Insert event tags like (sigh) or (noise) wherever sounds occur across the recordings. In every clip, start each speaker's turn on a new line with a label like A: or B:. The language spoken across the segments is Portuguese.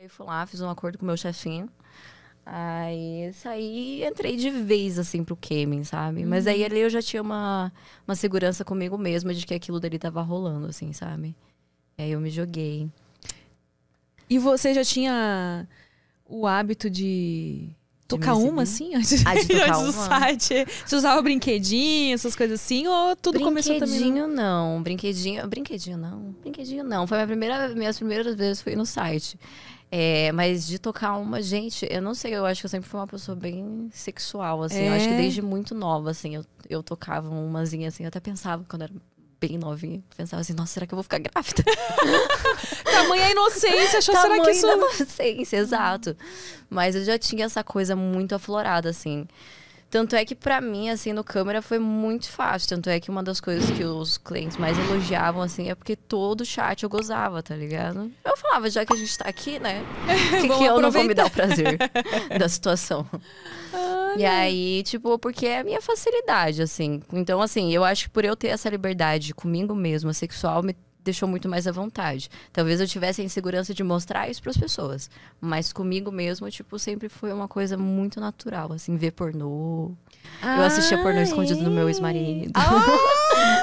A: Eu fui lá, fiz um acordo com o meu chefinho. Aí saí entrei de vez, assim, pro Kemen, sabe? Uhum. Mas aí uhum. ali eu já tinha uma, uma segurança comigo mesma de que aquilo dele tava rolando, assim, sabe? E aí eu me joguei. E você já tinha o hábito de Tocar uma, assim, antes, (laughs) ah, de tocar antes do site? Você usava brinquedinho, essas coisas assim, ou tudo começou também? Brinquedinho não, brinquedinho, brinquedinho não, brinquedinho não. Foi minha primeira, minhas primeiras vezes foi no site. É, mas de tocar uma, gente, eu não sei, eu acho que eu sempre fui uma pessoa bem sexual, assim. É. Eu acho que é. desde muito nova, assim, eu, eu tocava umazinha, assim. Eu até pensava quando era bem novinha, pensava assim, nossa, será que eu vou ficar grávida? (laughs) Tamanha inocência, achou, Tamanha será que isso... inocência, exato. Mas eu já tinha essa coisa muito aflorada, assim. Tanto é que para mim, assim, no câmera foi muito fácil. Tanto é que uma das coisas que os clientes mais elogiavam, assim, é porque todo chat eu gozava, tá ligado? Eu falava, já que a gente tá aqui, né? (laughs) que, que eu não vou me dar o prazer da situação. (laughs) Ah, e aí, tipo, porque é a minha facilidade, assim. Então, assim, eu acho que por eu ter essa liberdade comigo mesma, sexual, me deixou muito mais à vontade. Talvez eu tivesse a insegurança de mostrar isso para as pessoas, mas comigo mesmo, tipo, sempre foi uma coisa muito natural, assim, ver pornô. Ah, eu assistia pornô escondido no meu ex-marido. Ah,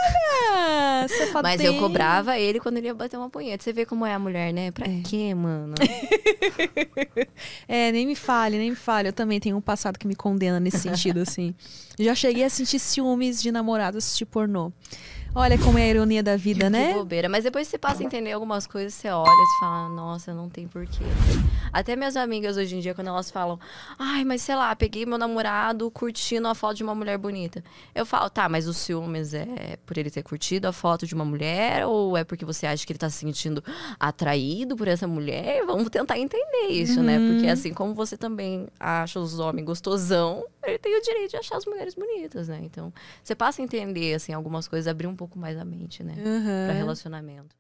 A: (laughs) mas eu cobrava ele quando ele ia bater uma punheta. Você vê como é a mulher, né? Pra é. quê, mano? (laughs) É, nem me fale, nem me fale. Eu também tenho um passado que me condena nesse sentido, assim. (laughs) Já cheguei a sentir ciúmes de namorados de pornô. Olha como é a ironia da vida, né? Que bobeira. Mas depois você passa a entender algumas coisas, você olha e fala, nossa, não tem porquê. Até minhas amigas hoje em dia, quando elas falam, ai, mas sei lá, peguei meu namorado curtindo a foto de uma mulher bonita. Eu falo, tá, mas os ciúmes é por ele ter curtido a foto de uma mulher ou é porque você acha que ele tá se sentindo atraído por essa mulher? Vamos tentar entender isso, uhum. né? Porque uhum. assim como você também acha os homens gostosão, ele tem o direito de achar as mulheres bonitas, né? Então, você passa a entender, assim, algumas coisas, abrir um pouco mais a mente, né? Uhum. Pra relacionamento.